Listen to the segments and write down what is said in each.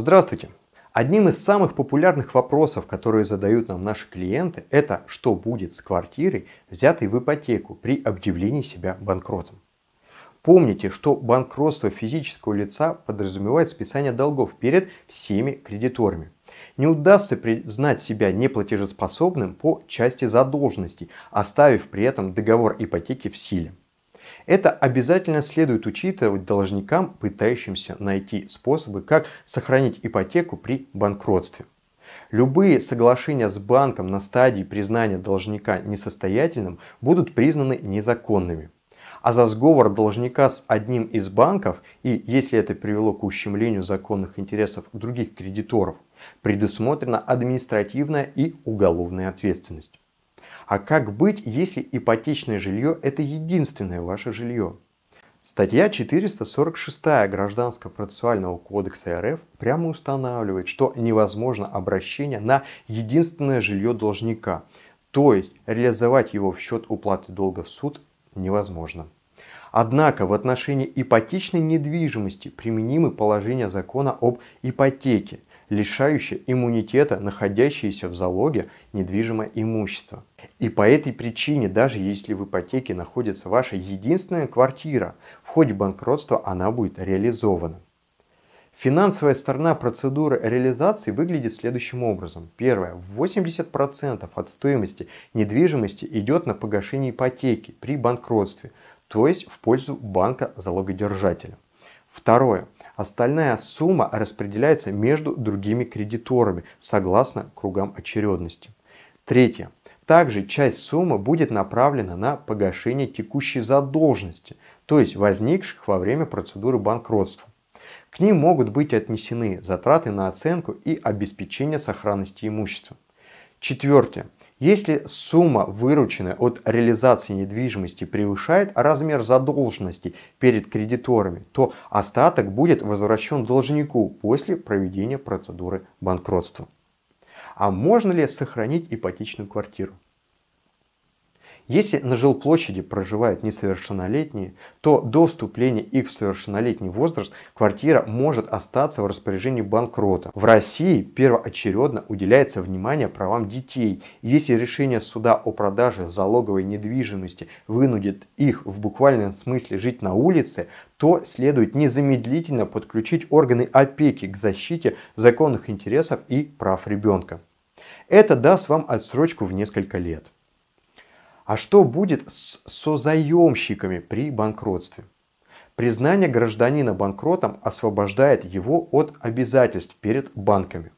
Здравствуйте! Одним из самых популярных вопросов, которые задают нам наши клиенты, это что будет с квартирой, взятой в ипотеку при объявлении себя банкротом. Помните, что банкротство физического лица подразумевает списание долгов перед всеми кредиторами. Не удастся признать себя неплатежеспособным по части задолженности, оставив при этом договор ипотеки в силе. Это обязательно следует учитывать должникам, пытающимся найти способы, как сохранить ипотеку при банкротстве. Любые соглашения с банком на стадии признания должника несостоятельным будут признаны незаконными. А за сговор должника с одним из банков, и если это привело к ущемлению законных интересов других кредиторов, предусмотрена административная и уголовная ответственность. А как быть, если ипотечное жилье – это единственное ваше жилье? Статья 446 Гражданского процессуального кодекса РФ прямо устанавливает, что невозможно обращение на единственное жилье должника, то есть реализовать его в счет уплаты долга в суд невозможно. Однако в отношении ипотечной недвижимости применимы положения закона об ипотеке, лишающие иммунитета находящееся в залоге недвижимое имущество. И по этой причине, даже если в ипотеке находится ваша единственная квартира, в ходе банкротства она будет реализована. Финансовая сторона процедуры реализации выглядит следующим образом. Первое. 80% от стоимости недвижимости идет на погашение ипотеки при банкротстве – то есть в пользу банка залогодержателя. Второе. Остальная сумма распределяется между другими кредиторами согласно кругам очередности. Третье. Также часть суммы будет направлена на погашение текущей задолженности, то есть возникших во время процедуры банкротства. К ним могут быть отнесены затраты на оценку и обеспечение сохранности имущества. Четвертое. Если сумма, вырученная от реализации недвижимости, превышает размер задолженности перед кредиторами, то остаток будет возвращен должнику после проведения процедуры банкротства. А можно ли сохранить ипотечную квартиру? Если на жилплощади проживают несовершеннолетние, то до вступления их в совершеннолетний возраст квартира может остаться в распоряжении банкрота. В России первоочередно уделяется внимание правам детей. Если решение суда о продаже залоговой недвижимости вынудит их в буквальном смысле жить на улице, то следует незамедлительно подключить органы опеки к защите законных интересов и прав ребенка. Это даст вам отсрочку в несколько лет. А что будет с созаемщиками при банкротстве? Признание гражданина банкротом освобождает его от обязательств перед банками.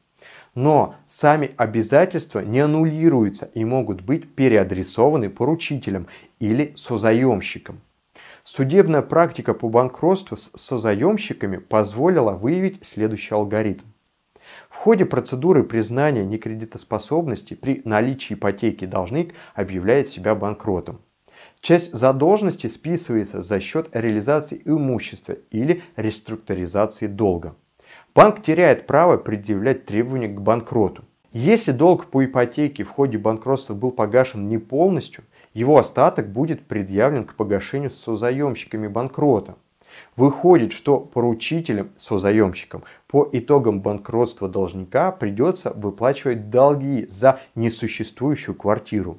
Но сами обязательства не аннулируются и могут быть переадресованы поручителем или созаемщиком. Судебная практика по банкротству с созаемщиками позволила выявить следующий алгоритм. В ходе процедуры признания некредитоспособности при наличии ипотеки должник объявляет себя банкротом. Часть задолженности списывается за счет реализации имущества или реструктуризации долга. Банк теряет право предъявлять требования к банкроту. Если долг по ипотеке в ходе банкротства был погашен не полностью, его остаток будет предъявлен к погашению со заемщиками банкрота. Выходит, что поручителем со заемщиком по итогам банкротства должника придется выплачивать долги за несуществующую квартиру.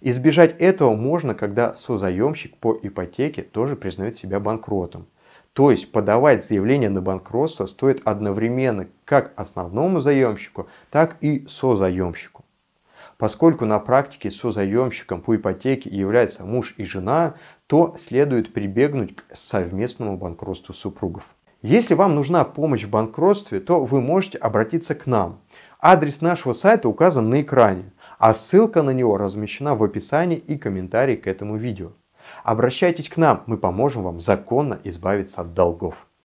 Избежать этого можно, когда созаемщик по ипотеке тоже признает себя банкротом. То есть подавать заявление на банкротство стоит одновременно как основному заемщику, так и созаемщику. Поскольку на практике созаемщиком по ипотеке является муж и жена, то следует прибегнуть к совместному банкротству супругов. Если вам нужна помощь в банкротстве, то вы можете обратиться к нам. Адрес нашего сайта указан на экране, а ссылка на него размещена в описании и комментарии к этому видео. Обращайтесь к нам, мы поможем вам законно избавиться от долгов.